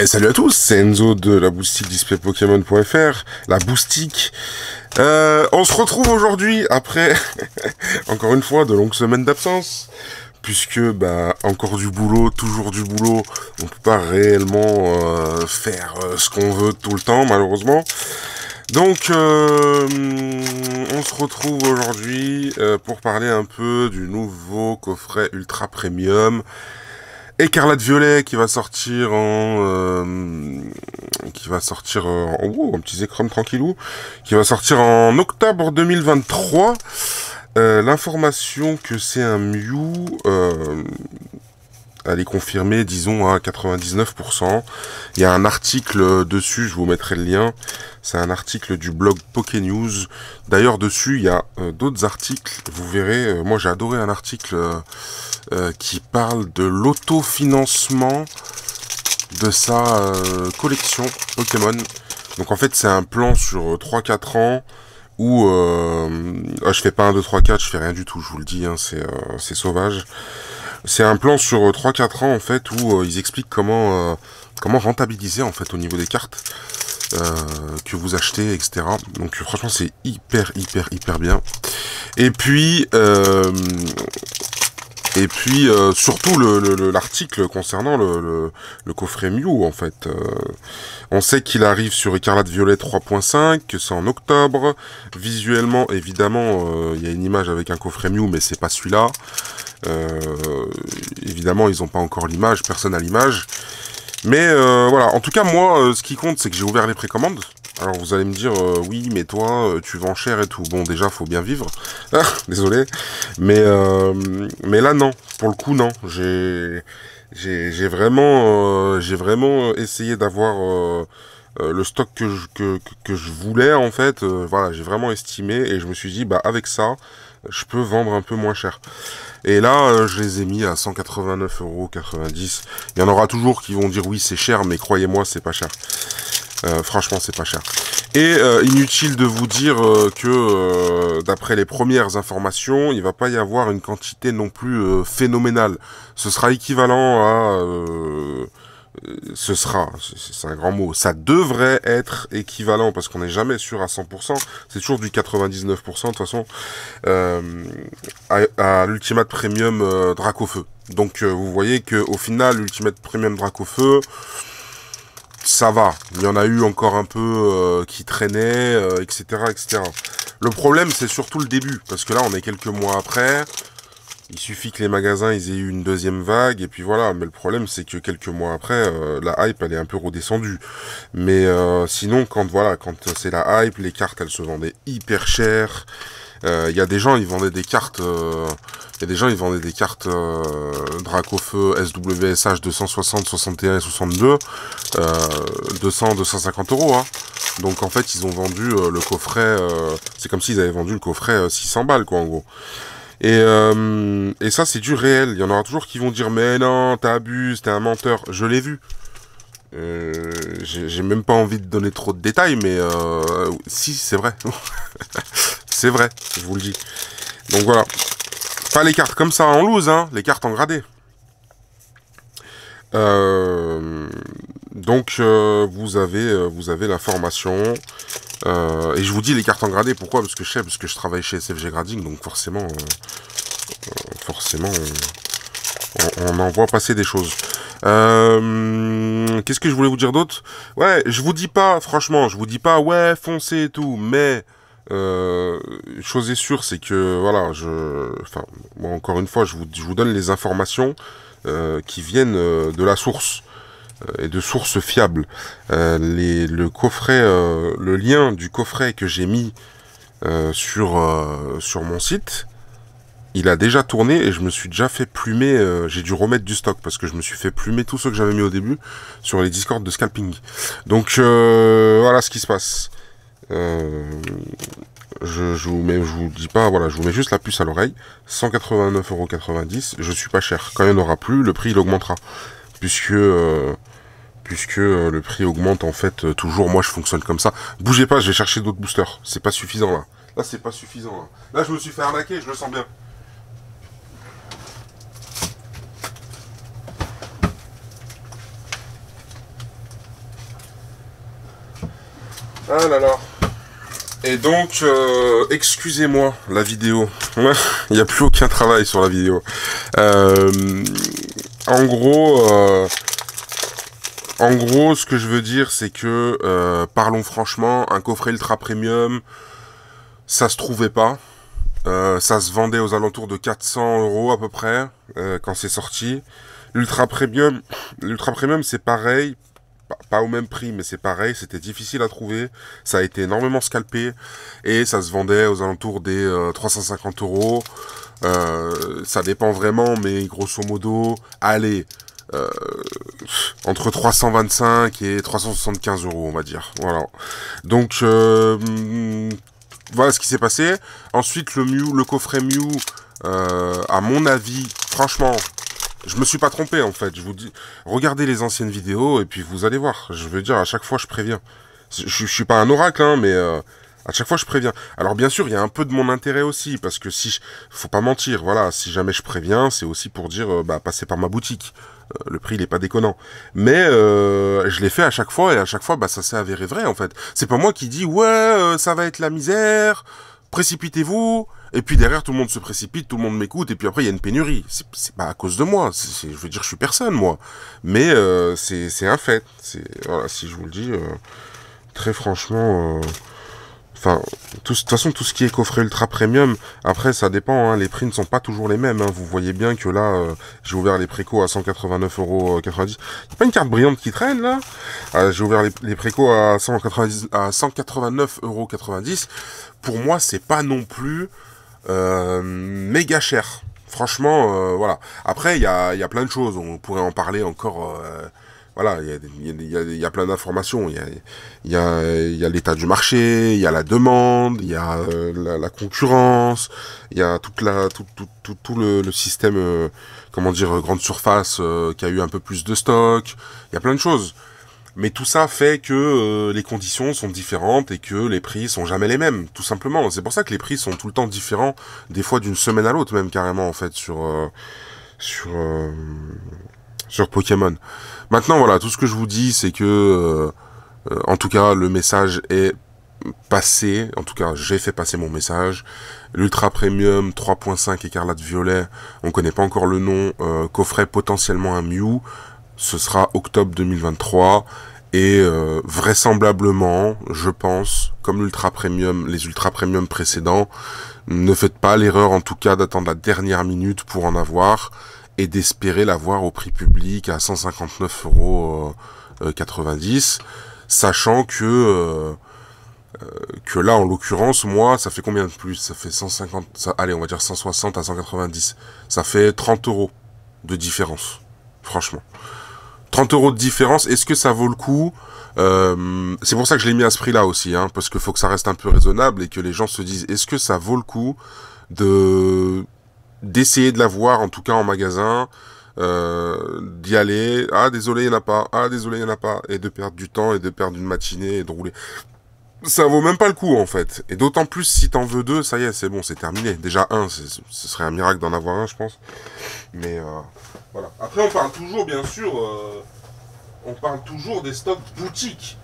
Eh, salut à tous, c'est Enzo de la boustique displaypokémon.fr, la boustique. Euh, on se retrouve aujourd'hui après, encore une fois, de longues semaines d'absence, puisque bah, encore du boulot, toujours du boulot, on peut pas réellement euh, faire euh, ce qu'on veut tout le temps, malheureusement. Donc, on se retrouve aujourd'hui pour parler un peu du nouveau coffret Ultra Premium Écarlate Violet qui va sortir en euh, qui va sortir euh, en oh, un petit écran tranquillou qui va sortir en octobre 2023 euh, l'information que c'est un Mew euh, elle est confirmée, disons, à 99%. Il y a un article dessus, je vous mettrai le lien. C'est un article du blog Poké News. D'ailleurs, dessus, il y a euh, d'autres articles. Vous verrez, euh, moi j'ai adoré un article euh, qui parle de l'autofinancement de sa collection Pokémon. Donc en fait, c'est un plan sur 3-4 ans où ah, je fais pas un 2 3 4, je fais rien du tout, je vous le dis hein, c'est sauvage. C'est un plan sur 3-4 euh, ans en fait où euh, ils expliquent comment, euh, comment rentabiliser en fait au niveau des cartes. que vous achetez, etc. Donc franchement c'est hyper hyper hyper bien. Et puis et puis euh, surtout l'article concernant le, le, coffret Mew en fait. Euh. on sait qu'il arrive sur Ecarlate Violet 3.5, que c'est en octobre. Visuellement, évidemment, euh, il y a une image avec un coffret Mew, mais c'est pas celui-là. évidemment, ils n'ont pas encore l'image, personne n'a l'image. Mais voilà, en tout cas moi, ce qui compte, c'est que j'ai ouvert les précommandes. Alors vous allez me dire, euh, oui, mais toi, euh, tu vends cher et tout. Bon, déjà, faut bien vivre. Ah, désolé. Mais, euh, mais là, non. Pour le coup, non. J'ai, j'ai, vraiment, j'ai vraiment essayé d'avoir le stock que je, que, que je voulais, en fait. voilà, j'ai vraiment estimé et je me suis dit, bah, avec ça, je peux vendre un peu moins cher. Et là, je les ai mis à 189,90€. Il y en aura toujours qui vont dire oui, c'est cher, mais croyez-moi, c'est pas cher. Euh, franchement, c'est pas cher. Et euh, inutile de vous dire euh, que, d'après les premières informations, il va pas y avoir une quantité non plus phénoménale. Ce sera équivalent à... ce sera, c'est un grand mot, ça devrait être équivalent, parce qu'on n'est jamais sûr à 100%, c'est toujours du 99% de toute façon, à, l'Ultimate Premium feu. Donc vous voyez que au final, l'Ultimate Premium Dracofeu... feu ça va. Il y en a eu encore un peu euh, qui traînaient, etc., euh, etc. Le problème, c'est surtout le début, parce que là, on est quelques mois après. Il suffit que les magasins ils aient eu une deuxième vague et puis voilà. Mais le problème c'est que quelques mois après, euh, la hype elle est un peu redescendue. Mais sinon quand voilà, quand c'est la hype, les cartes elles se vendaient hyper chères. Il euh, y a des gens, ils vendaient des cartes. Il euh, y a des gens, ils vendaient des cartes euh, Dracofeu SWSH 260, 61 et 62, 200, 250 euros. Hein. Donc en fait, ils ont vendu le coffret. c'est comme s'ils avaient vendu le coffret 600 balles, quoi, en gros. Et, et, ça, c'est du réel. Il y en aura toujours qui vont dire Mais non, t'abuses, t'es un menteur. Je l'ai vu. Euh, J'ai même pas envie de donner trop de détails, mais si, c'est vrai. c'est vrai, je vous le dis. Donc voilà. Pas les cartes comme ça en loose, hein, les cartes en gradé. Euh, donc euh, vous, avez, euh, vous avez la formation. et je vous dis les cartes en gradé, pourquoi Parce que je sais, parce que je travaille chez SFG Grading, donc forcément, forcément, on, on, en voit passer des choses. Qu'est-ce que je voulais vous dire d'autre Ouais, je vous dis pas, franchement, je vous dis pas, ouais, foncez et tout, mais euh, chose est sûre, c'est que voilà, je, encore une fois, je vous, vous donne les informations euh, qui viennent euh, de la source et de sources fiables. le coffret, le lien du coffret que j'ai mis sur sur mon site, il a déjà tourné et je me suis déjà fait plumer. j'ai dû remettre du stock parce que je me suis fait plumer tout ce que j'avais mis au début sur les discords de scalping. Donc euh, voilà ce qui se passe. Euh, je, vous mets, je vous dis pas, voilà, je vous mets juste la puce à l'oreille. 189,90€, je suis pas cher. Quand il n'y en aura plus, le prix il augmentera. Puisque, euh, puisque euh, le prix augmente en fait toujours. Moi je fonctionne comme ça. Bougez pas, je vais chercher d'autres boosters. C'est pas suffisant là. Là c'est pas suffisant. Là. là je me suis fait arnaquer, je le sens bien. Ah là là. Et donc, euh, excusez-moi la vidéo. Il n'y a plus aucun travail sur la vidéo. Euh, en gros, euh, en gros, ce que je veux dire, c'est que parlons franchement, un coffret ultra premium, ça se trouvait pas. ça se vendait aux alentours de 400 euros à peu près quand c'est sorti. L'ultra premium, l'ultra premium, c'est pareil pas au même prix, mais c'est pareil, c'était difficile à trouver. Ça a été énormément scalpé et ça se vendait aux alentours des 350 euh, euros. Euh, ça dépend vraiment, mais grosso modo, allez, euh, entre 325 et 375 euros, on va dire. Voilà. Donc hmm, voilà ce qui s'est passé. Ensuite, le Mew, le coffret Mew, à mon avis, franchement, je me suis pas trompé en fait. Je vous dis, regardez les anciennes vidéos et puis vous allez voir. Je veux dire, à chaque fois, je préviens. Je, je suis pas un oracle, hein, mais euh, à chaque fois, je préviens. Alors bien sûr, il y a un peu de mon intérêt aussi, parce que si, je, faut pas mentir, voilà, si jamais je préviens, c'est aussi pour dire, euh, bah, passez par ma boutique. Euh, le prix, il est pas déconnant. Mais je l'ai fait à chaque fois et à chaque fois, bah, ça s'est avéré vrai en fait. C'est pas moi qui dis, ouais, ça va être la misère précipitez-vous. Et puis derrière, tout le monde se précipite, tout le monde m'écoute, et puis après, il y a une pénurie. C'est pas à cause de moi. je veux dire, je suis personne, moi. Mais euh, c'est un fait. Voilà, si je vous le dis, euh, très franchement, euh, Enfin, de toute façon, tout ce qui est coffret ultra premium, après, ça dépend. Hein, les prix ne sont pas toujours les mêmes. Hein. vous voyez bien que là, euh, j'ai ouvert les préco à 189,90€. Il n'y a pas une carte brillante qui traîne, là euh, J'ai ouvert les, préco à, à 189,90€. Pour moi, c'est pas non plus euh, méga cher. Franchement, voilà. Après, il y a, plein de choses. On pourrait en parler encore voilà, il y a, plein d'informations. Il y a, l'état du marché, il y a la demande, il y a euh, la, concurrence, il y a tout, le, système, euh, comment dire, euh, grande surface qui a eu un peu plus de stock. Il y a plein de choses. Mais tout ça fait que les conditions sont différentes et que les prix sont jamais les mêmes, tout simplement. C'est pour ça que les prix sont tout le temps différents, des fois d'une semaine à l'autre même carrément en fait sur sur sur Pokémon. Maintenant, voilà, tout ce que je vous dis, c'est que, euh, euh, en tout cas, le message est passé. En tout cas, j'ai fait passer mon message. L'Ultra Premium 3.5 écarlate violet, on connaît pas encore le nom, euh, qu'offrait coffret potentiellement un Mew. Ce sera octobre 2023. Et vraisemblablement, je pense, comme l'ultra premium, les ultra premium précédents, ne faites pas l'erreur en tout cas d'attendre la dernière minute pour en avoir et d'espérer l'avoir au prix public à 159,90€, euh, euh, sachant que euh, que là, en l'occurrence, moi, ça fait combien de plus Ça fait 150, allez, on va dire 160 à 190. Ça fait 30 euros de différence, franchement. 30 euros de différence, est-ce que ça vaut le coup C'est pour ça que je l'ai mis à ce prix-là aussi, hein, parce qu'il faut que ça reste un peu raisonnable et que les gens se disent, est-ce que ça vaut le coup de d'essayer de la voir, en tout cas en magasin, euh, d'y aller, ah désolé, il n'y en a pas, ah désolé, il n'y en a pas, et de perdre du temps, et de perdre une matinée, et de rouler. Ça vaut même pas le coup en fait. Et d'autant plus si t'en veux deux, ça y est, c'est bon, c'est terminé. Déjà un, ce serait un miracle d'en avoir un, je pense. Mais euh, voilà. Après, on parle toujours, bien sûr, euh, on parle toujours des stocks boutiques.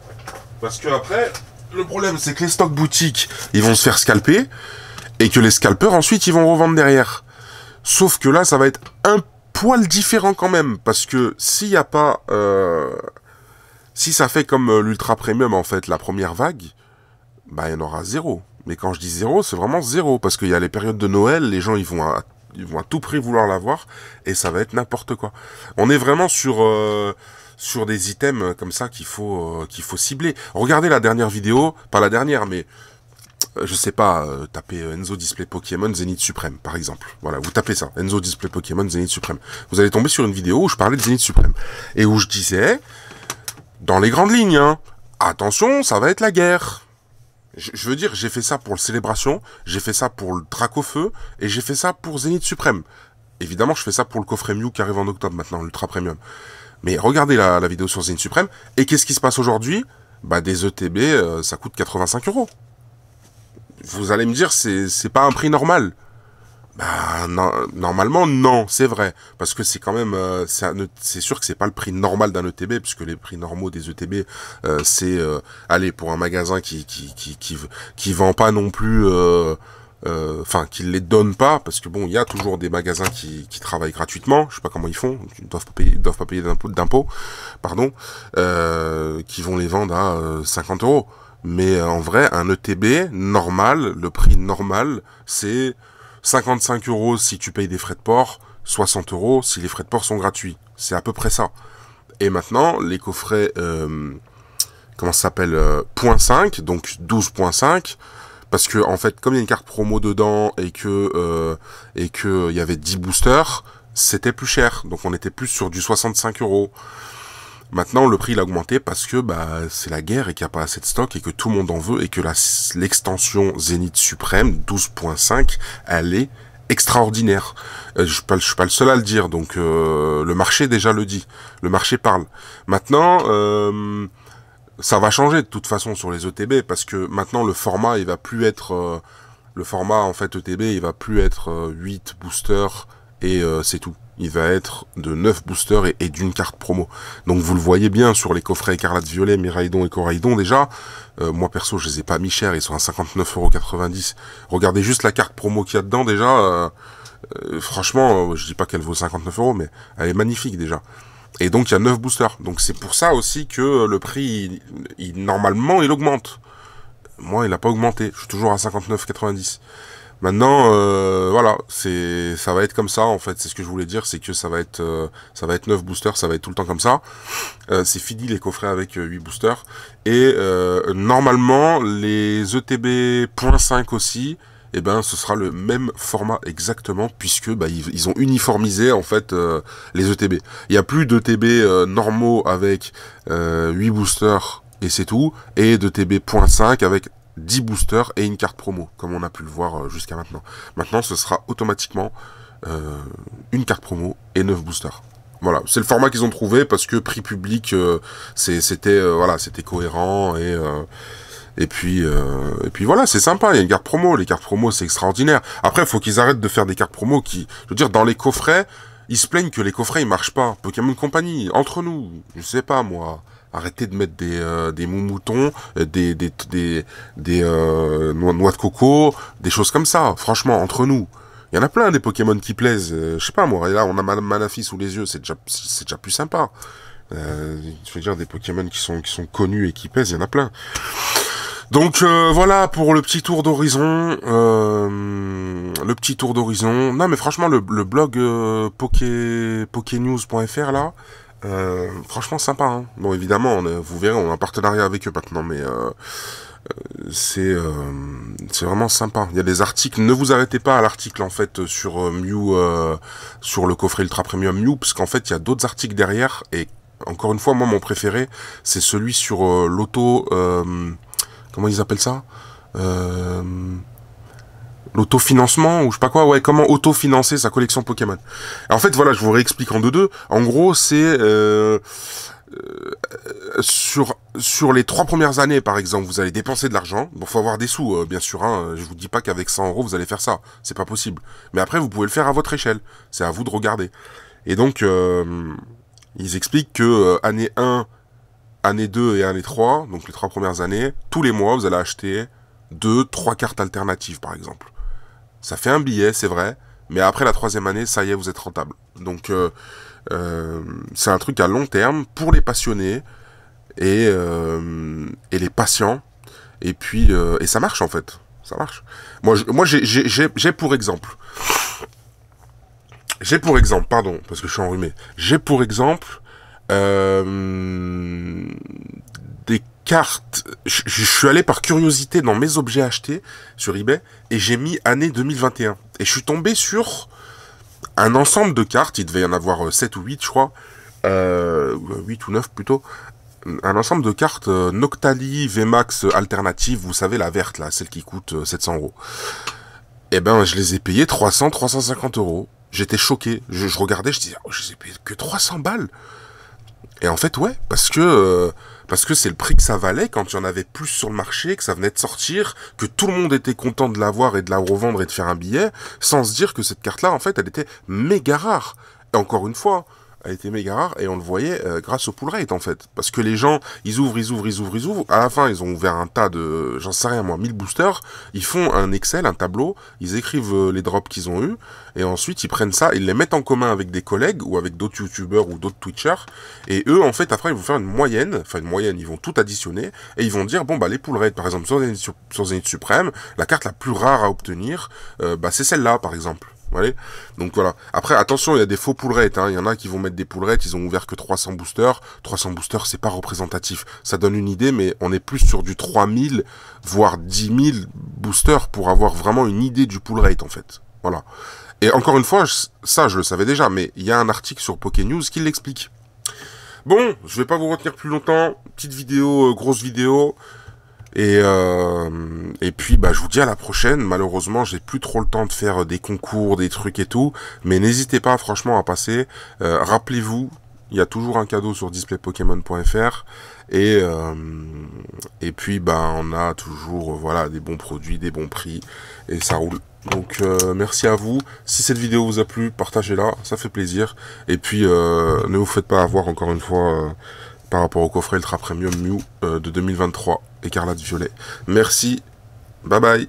Parce que après, le problème, c'est que les stocks boutiques, ils vont se faire scalper, et que les scalpeurs, ensuite, ils vont revendre derrière. Sauf que là, ça va être un poil différent quand même, parce que s'il n'y a pas... Euh, si ça fait comme euh, l'Ultra Premium, en fait, la première vague, bah, il y en aura zéro. Mais quand je dis zéro, c'est vraiment zéro, parce qu'il y a les périodes de Noël, les gens, ils vont à, ils vont à tout prix vouloir l'avoir, et ça va être n'importe quoi. On est vraiment sur... Euh, sur des items comme ça qu'il faut qu'il faut cibler. Regardez la dernière vidéo, pas la dernière, mais euh, je sais pas, euh, tapez euh, Enzo Display Pokémon Zenith Suprême, par exemple. Voilà, vous tapez ça, Enzo Display Pokémon Zenith Suprême. Vous allez tomber sur une vidéo où je parlais de Zenith Suprême. Et où je disais, dans les grandes lignes, hein, attention, ça va être la guerre. Je, veux dire, j'ai fait ça pour le Célébration, j'ai fait ça pour le Feu et j'ai fait ça pour Zenith Suprême. Évidemment, je fais ça pour le coffret Mew qui arrive en octobre maintenant, l'Ultra Premium. Mais regardez la, la vidéo sur Zenith Suprême, et qu'est-ce qui se passe aujourd'hui Bah des ETB, ça coûte 85 euros vous allez me dire, c'est pas un prix normal. Bah, non, normalement, non, c'est vrai. Parce que c'est quand même, euh, e c'est sûr que c'est pas le prix normal d'un ETB, puisque les prix normaux des ETB, euh, c'est, euh, allez, pour un magasin qui, qui, qui, qui, vend pas non plus, enfin, qui les donne pas, parce que bon, il y a toujours des magasins qui, qui travaillent gratuitement, je sais pas comment ils font, ils doivent pas payer, pas payer d'impôts, pardon, qui vont les vendre à 50 euros. Mais euh, en vrai, un ETB normal, le prix normal, c'est 55 euros si tu payes des frais de port, 60 euros si les frais de port sont gratuits. C'est à peu près ça. Et maintenant, les coffrets, euh, comment ça s'appelle, euh, .5, donc 12.5, parce que en fait, comme il y a une carte promo dedans et que euh, et que euh, il y avait 10 boosters, c'était plus cher. Donc on était plus sur du 65 euros. Maintenant, le prix il a augmenté parce que bah, c'est la guerre et qu'il n'y a pas assez de stock et que tout le monde en veut et que l'extension Zenith Suprême 12.5, elle est extraordinaire. Euh, je suis pas, suis pas le seul à le dire, donc euh, le marché déjà le dit. Le marché parle. Maintenant, euh, ça va changer de toute façon sur les ETB parce que maintenant le format il va plus être le format en fait ETB il va plus être 8 boosters et c'est tout il va être de 9 boosters et, d'une carte promo. Donc vous le voyez bien sur les coffrets écarlate violet, Miraidon et Coraidon déjà. Euh, moi perso je les ai pas mis cher, ils sont à 59,90€. Regardez juste la carte promo qu'il y a dedans déjà. Euh, euh, franchement, je dis pas qu'elle vaut 59€, mais elle est magnifique déjà. Et donc il y a 9 boosters. Donc c'est pour ça aussi que le prix, il, normalement, il augmente. Moi, il n'a pas augmenté. Je suis toujours à 59,90. Maintenant, euh, voilà, c'est, ça va être comme ça en fait. C'est ce que je voulais dire, c'est que ça va être, euh, ça va être 9 boosters, ça va être tout le temps comme ça. Euh, c'est fini les coffrets avec 8 boosters. Et normalement, les ETB.5 aussi, et eh ben, ce sera le même format exactement puisque bah, ils, ont uniformisé en fait les ETB. Il n'y a plus d'ETB euh, normaux avec euh, 8 boosters et c'est tout, et d'ETB.5 avec 10 boosters et une carte promo, comme on a pu le voir euh, jusqu'à maintenant. Maintenant, ce sera automatiquement euh, une carte promo et 9 boosters. Voilà, c'est le format qu'ils ont trouvé parce que prix public, euh, c'était voilà, c'était cohérent et et puis et puis voilà, c'est sympa. Il y a une carte promo, les cartes promo c'est extraordinaire. Après, il faut qu'ils arrêtent de faire des cartes promo qui, je veux dire, dans les coffrets, ils se plaignent que les coffrets ils marchent pas. Pokémon Company, entre nous, je sais pas moi arrêtez de mettre des, euh, des moumoutons, euh, des, des, des, des euh, noix, de coco, des choses comme ça, franchement, entre nous. Il y en a plein des Pokémon qui plaisent, euh, je sais pas moi, et là on a Malafi sous les yeux, c'est déjà, c'est déjà plus sympa. je veux dire, des Pokémon qui sont, qui sont connus et qui pèsent, il y en a plein. Donc voilà pour le petit tour d'horizon. le petit tour d'horizon. Non mais franchement le, blog euh, poké, pokénews.fr là, euh, franchement sympa. Hein. Bon évidemment, on vous verrez, on a un partenariat avec eux maintenant, mais euh, euh, c'est c'est vraiment sympa. Il y a des articles. Ne vous arrêtez pas à l'article en fait sur Mew, sur le coffret Ultra Premium Mew, parce qu'en fait il y a d'autres articles derrière. Et encore une fois, moi mon préféré, c'est celui sur l'auto. comment ils appellent ça l'autofinancement ou je sais pas quoi, ouais, comment autofinancer sa collection Pokémon. en fait, voilà, je vous réexplique en deux deux. En gros, c'est euh, euh sur sur les trois premières années, par exemple, vous allez dépenser de l'argent. Bon, faut avoir des sous, euh, bien sûr. Hein. Je vous dis pas qu'avec 100 euros vous allez faire ça, c'est pas possible. Mais après, vous pouvez le faire à votre échelle. C'est à vous de regarder. Et donc, euh, ils expliquent que année 1, année 2 et année 3, donc les trois premières années, tous les mois, vous allez acheter deux, trois cartes alternatives, par exemple. Ça fait un billet, c'est vrai, mais après la troisième année, ça y est, vous êtes rentable. Donc euh, euh, c'est un truc à long terme pour les passionnés et, euh, les patients. Et puis et ça marche en fait, ça marche. Moi, moi j'ai pour exemple, j'ai pour exemple, pardon, parce que je suis enrhumé. J'ai pour exemple des cartes, je, suis allé par curiosité dans mes objets achetés sur eBay et j'ai mis année 2021. Et je suis tombé sur un ensemble de cartes, il devait y en avoir 7 euh, ou 8 je crois, 8 euh, ou 9 plutôt, un ensemble de cartes euh, Noctali VMAX alternative, vous savez la verte là, celle qui coûte 700 euros. et eh ben je les ai payées 300, 350 euros. J'étais choqué, je, regardais, je disais, oh, je les ai payées que 300 balles et en fait, ouais, parce que euh, parce que c'est le prix que ça valait quand il y en avait plus sur le marché, que ça venait de sortir, que tout le monde était content de l'avoir et de la revendre et de faire un billet, sans se dire que cette carte-là, en fait, elle était méga rare. Et encore une fois, a été méga rare et on le voyait euh, grâce au pull rate en fait. Parce que les gens, ils ouvrent, ils ouvrent, ils ouvrent, ils ouvrent. À la fin, ils ont ouvert un tas de, j'en sais rien moi, 1000 boosters. Ils font un Excel, un tableau, ils écrivent euh, les drops qu'ils ont eus et ensuite ils prennent ça, ils les mettent en commun avec des collègues ou avec d'autres youtubeurs ou d'autres twitchers. Et eux, en fait, après, ils vont faire une moyenne, enfin une moyenne, ils vont tout additionner et ils vont dire, bon, bah les pull rates, par exemple, sur Zenith, sur Suprême, la carte la plus rare à obtenir, euh, bah c'est celle-là par exemple. Donc voilà. Après, attention, il y a des faux pull rates. Hein. Il y en a qui vont mettre des pull rates, ils ont ouvert que 300 boosters. 300 boosters, c'est pas représentatif. Ça donne une idée, mais on est plus sur du 3000, voire 10 000 boosters pour avoir vraiment une idée du pull rate, en fait. Voilà. Et encore une fois, ça, je le savais déjà, mais il y a un article sur Poké News qui l'explique. Bon, je vais pas vous retenir plus longtemps. Petite vidéo, euh, grosse vidéo. Et, euh, et puis, bah, je vous dis à la prochaine. Malheureusement, j'ai plus trop le temps de faire des concours, des trucs et tout. Mais n'hésitez pas, franchement, à passer. Euh, rappelez-vous, il y a toujours un cadeau sur displaypokémon.fr. Et, euh, et puis, bah, on a toujours voilà, des bons produits, des bons prix. Et ça roule. Donc merci à vous. Si cette vidéo vous a plu, partagez-la, ça fait plaisir. Et puis ne vous faites pas avoir encore une fois par rapport au coffret Ultra Premium Mew euh, de 2023, écarlate violet. Merci, bye bye